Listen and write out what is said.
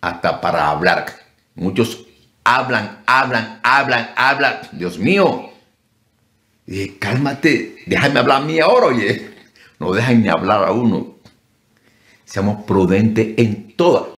hasta para hablar. Muchos hablan, hablan, hablan, hablan. Dios mío. cálmate, déjame hablar a mí ahora, oye. No dejen ni hablar a uno. Seamos prudentes en todas.